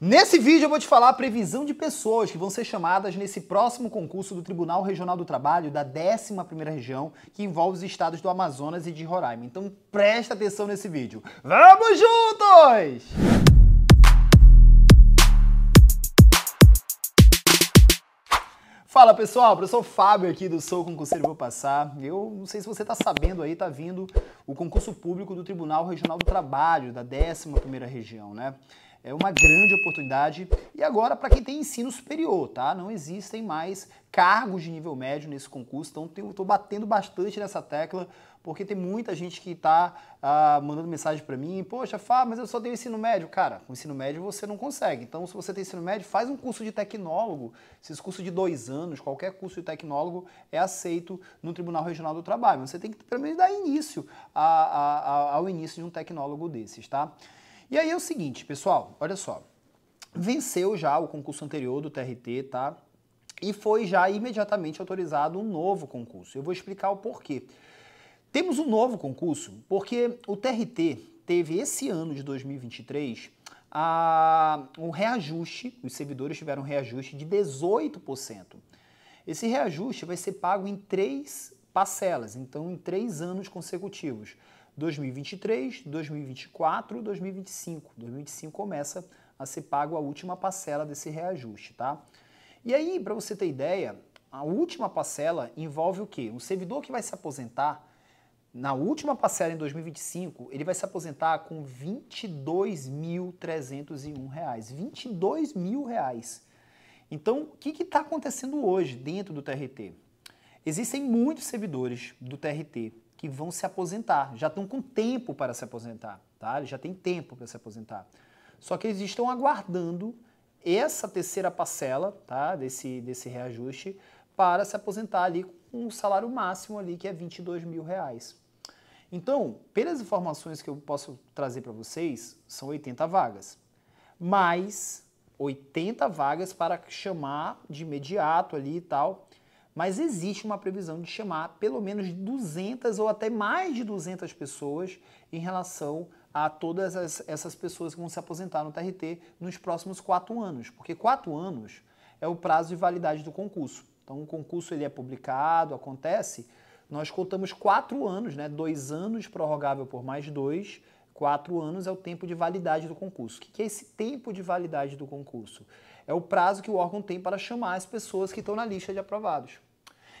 Nesse vídeo eu vou te falar a previsão de pessoas que vão ser chamadas nesse próximo concurso do Tribunal Regional do Trabalho da 11ª região, que envolve os estados do Amazonas e de Roraima. Então presta atenção nesse vídeo. Vamos juntos! Fala pessoal, professor Fábio aqui do Sou Concurseiro Vou Passar. Eu não sei se você está sabendo aí, está vindo o concurso público do Tribunal Regional do Trabalho da 11ª região, né? É uma grande oportunidade. E agora, para quem tem ensino superior, tá? Não existem mais cargos de nível médio nesse concurso, então estou batendo bastante nessa tecla, porque tem muita gente que está ah, mandando mensagem para mim, poxa, Fá, mas eu só tenho ensino médio. Cara, com ensino médio você não consegue. Então, se você tem ensino médio, faz um curso de tecnólogo. Esses cursos de dois anos, qualquer curso de tecnólogo é aceito no Tribunal Regional do Trabalho. Você tem que, pelo menos, dar início a, a, a, ao início de um tecnólogo desses, tá? E aí é o seguinte, pessoal, olha só. Venceu já o concurso anterior do TRT, tá? E foi já imediatamente autorizado um novo concurso. Eu vou explicar o porquê. Temos um novo concurso porque o TRT teve esse ano de 2023 a, um reajuste, os servidores tiveram um reajuste de 18%. Esse reajuste vai ser pago em três parcelas, então em três anos consecutivos. 2023, 2024, 2025. 2025 começa a ser pago a última parcela desse reajuste, tá? E aí, para você ter ideia, a última parcela envolve o quê? Um servidor que vai se aposentar na última parcela em 2025, ele vai se aposentar com R$ 22.301. R$ 22 mil reais. Então, o que está acontecendo hoje dentro do TRT? Existem muitos servidores do TRT que vão se aposentar, já estão com tempo para se aposentar, tá? Eles já têm tempo para se aposentar. Só que eles estão aguardando essa terceira parcela, tá? Desse, desse reajuste para se aposentar ali com um salário máximo ali que é 22 mil reais. Então, pelas informações que eu posso trazer para vocês, são 80 vagas, mais 80 vagas para chamar de imediato ali e tal mas existe uma previsão de chamar pelo menos 200 ou até mais de 200 pessoas em relação a todas as, essas pessoas que vão se aposentar no TRT nos próximos quatro anos, porque quatro anos é o prazo de validade do concurso. Então, o concurso ele é publicado, acontece, nós contamos quatro anos, né? Dois anos prorrogável por mais dois, quatro anos é o tempo de validade do concurso. O que é esse tempo de validade do concurso? É o prazo que o órgão tem para chamar as pessoas que estão na lista de aprovados.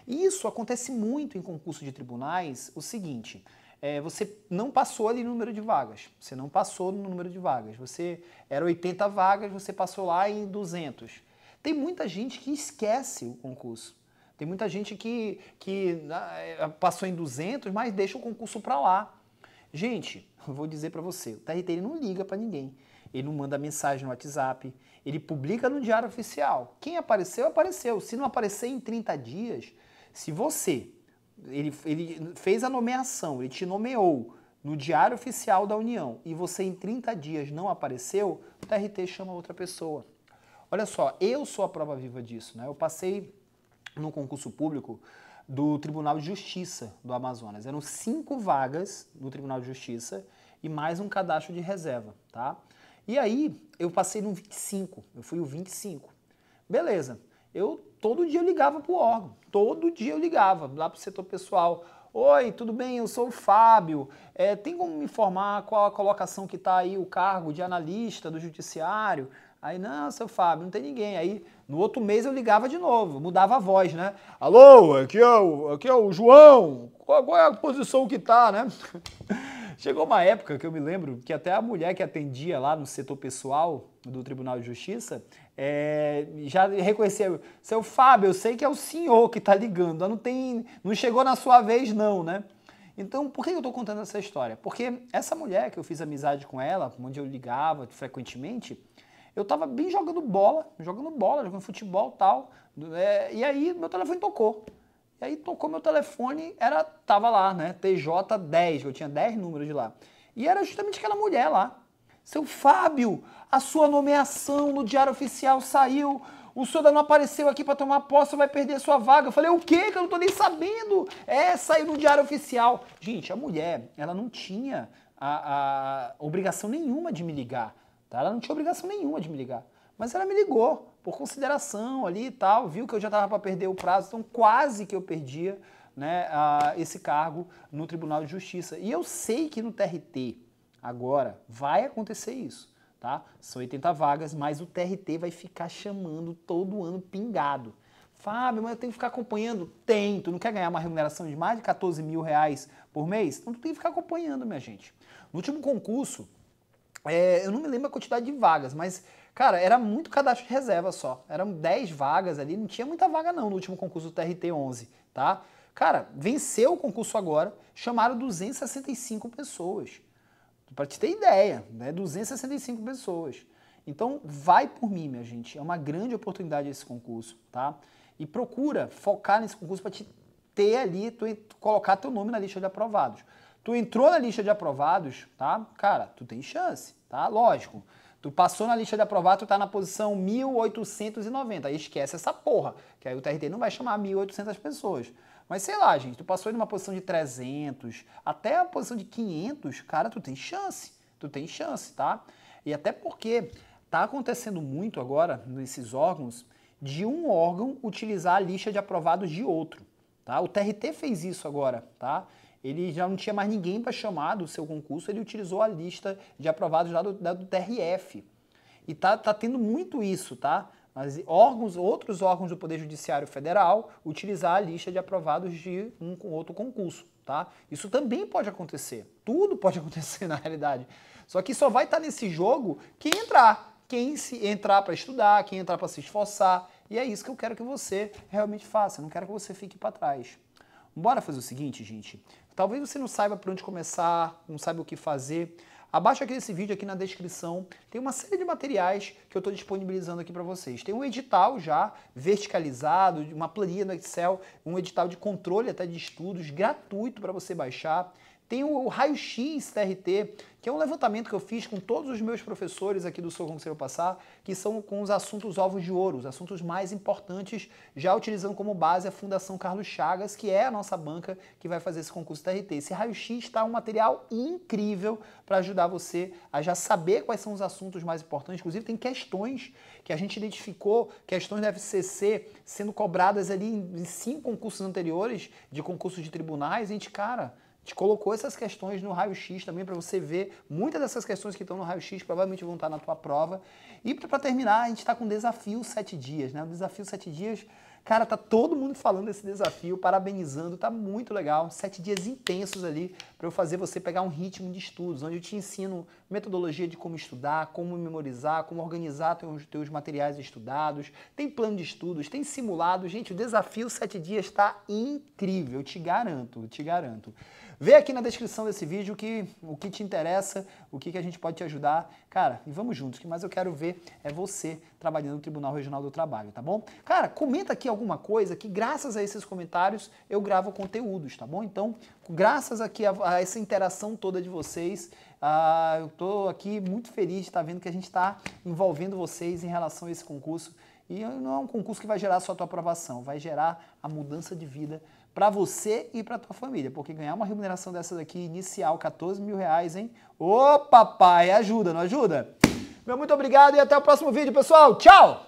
E isso acontece muito em concurso de tribunais, o seguinte, é, você não passou ali no número de vagas, você não passou no número de vagas, você era 80 vagas, você passou lá em 200. Tem muita gente que esquece o concurso. Tem muita gente que, que ah, é, passou em 200, mas deixa o concurso para lá. Gente, vou dizer para você, o TRT ele não liga para ninguém. Ele não manda mensagem no WhatsApp, ele publica no diário oficial. Quem apareceu, apareceu. Se não aparecer em 30 dias, se você, ele, ele fez a nomeação, ele te nomeou no Diário Oficial da União e você em 30 dias não apareceu, o TRT chama outra pessoa. Olha só, eu sou a prova viva disso, né? Eu passei num concurso público do Tribunal de Justiça do Amazonas. Eram cinco vagas no Tribunal de Justiça e mais um cadastro de reserva, tá? E aí eu passei no 25, eu fui o 25. Beleza, eu todo dia eu ligava para o órgão, todo dia eu ligava lá para o setor pessoal. Oi, tudo bem? Eu sou o Fábio. É, tem como me informar qual a colocação que está aí o cargo de analista do judiciário? Aí, não, seu Fábio, não tem ninguém. Aí, no outro mês eu ligava de novo, mudava a voz, né? Alô, aqui é o, aqui é o João, qual, qual é a posição que tá, né? Chegou uma época que eu me lembro que até a mulher que atendia lá no setor pessoal do Tribunal de Justiça é, já reconheceu. Seu Fábio, eu sei que é o senhor que está ligando, não, tem, não chegou na sua vez, não, né? Então, por que eu estou contando essa história? Porque essa mulher que eu fiz amizade com ela, onde eu ligava frequentemente, eu estava bem jogando bola, jogando bola, jogando futebol tal. É, e aí meu telefone tocou. E aí tocou meu telefone, era tava lá, né? TJ10, eu tinha 10 números lá. E era justamente aquela mulher lá. Seu Fábio, a sua nomeação no Diário Oficial saiu. O senhor ainda não apareceu aqui para tomar posse, vai perder a sua vaga. Eu falei, o quê? Que eu não tô nem sabendo. É, saiu no Diário Oficial. Gente, a mulher, ela não tinha a, a obrigação nenhuma de me ligar. Tá? Ela não tinha obrigação nenhuma de me ligar. Mas ela me ligou, por consideração ali e tal, viu que eu já estava para perder o prazo, então quase que eu perdia né, esse cargo no Tribunal de Justiça. E eu sei que no TRT, agora, vai acontecer isso. Tá? São 80 vagas, mas o TRT vai ficar chamando todo ano pingado. Fábio, mas eu tenho que ficar acompanhando? Tem, tu não quer ganhar uma remuneração de mais de 14 mil reais por mês? Então tu tem que ficar acompanhando, minha gente. No último concurso, é, eu não me lembro a quantidade de vagas, mas Cara, era muito cadastro de reserva só. Eram 10 vagas ali, não tinha muita vaga não no último concurso do TRT 11, tá? Cara, venceu o concurso agora, chamaram 265 pessoas. Pra te ter ideia, né? 265 pessoas. Então, vai por mim, minha gente. É uma grande oportunidade esse concurso, tá? E procura focar nesse concurso para te ter ali, tu colocar teu nome na lista de aprovados. Tu entrou na lista de aprovados, tá? Cara, tu tem chance, tá? Lógico. Tu passou na lista de aprovado, tu tá na posição 1890. Aí esquece essa porra, que aí o TRT não vai chamar 1800 pessoas. Mas sei lá, gente, tu passou de uma posição de 300 até a posição de 500, cara, tu tem chance. Tu tem chance, tá? E até porque tá acontecendo muito agora nesses órgãos de um órgão utilizar a lista de aprovados de outro, tá? O TRT fez isso agora, tá? ele já não tinha mais ninguém para chamar do seu concurso, ele utilizou a lista de aprovados lá do, da, do TRF. E tá, tá tendo muito isso, tá? Mas órgãos, outros órgãos do Poder Judiciário Federal utilizar a lista de aprovados de um com outro concurso, tá? Isso também pode acontecer. Tudo pode acontecer na realidade. Só que só vai estar tá nesse jogo quem entrar, quem se entrar para estudar, quem entrar para se esforçar. E é isso que eu quero que você realmente faça. Eu não quero que você fique para trás. Bora fazer o seguinte, gente. Talvez você não saiba por onde começar, não saiba o que fazer. Abaixo aqui desse vídeo, aqui na descrição, tem uma série de materiais que eu estou disponibilizando aqui para vocês. Tem um edital já verticalizado, uma planilha no Excel, um edital de controle até de estudos gratuito para você baixar. Tem o, raio-x TRT, que é um levantamento que eu fiz com todos os meus professores aqui do Sou Conselho Passar, que são com os assuntos ovos de ouro, os assuntos mais importantes, já utilizando como base a Fundação Carlos Chagas, que é a nossa banca que vai fazer esse concurso TRT. Esse raio-x está um material incrível para ajudar você a já saber quais são os assuntos mais importantes. Inclusive, tem questões que a gente identificou, questões da FCC sendo cobradas ali em cinco concursos anteriores, de concursos de tribunais, a gente, cara colocou essas questões no raio-x também para você ver. Muitas dessas questões que estão no raio-x provavelmente vão estar tá na tua prova. E para terminar, a gente está com o desafio sete dias, né? O desafio sete dias, cara, tá todo mundo falando desse desafio, parabenizando, tá muito legal. Sete dias intensos ali para eu fazer você pegar um ritmo de estudos, onde eu te ensino metodologia de como estudar, como memorizar, como organizar os teus materiais estudados. Tem plano de estudos, tem simulado. Gente, o desafio sete dias está incrível, eu te garanto, eu te garanto. Vê aqui na descrição desse vídeo que, o que te interessa, o que, que a gente pode te ajudar. Cara, e vamos juntos, o que mais eu quero ver é você trabalhando no Tribunal Regional do Trabalho, tá bom? Cara, comenta aqui alguma coisa que graças a esses comentários eu gravo conteúdos, tá bom? Então, graças aqui a, a essa interação toda de vocês, uh, eu estou aqui muito feliz de estar tá vendo que a gente está envolvendo vocês em relação a esse concurso. E não é um concurso que vai gerar só a tua aprovação, vai gerar a mudança de vida para você e para tua família, porque ganhar uma remuneração dessa daqui inicial, 14 mil reais, hein? Ô papai, ajuda, não ajuda? Meu muito obrigado e até o próximo vídeo, pessoal. Tchau!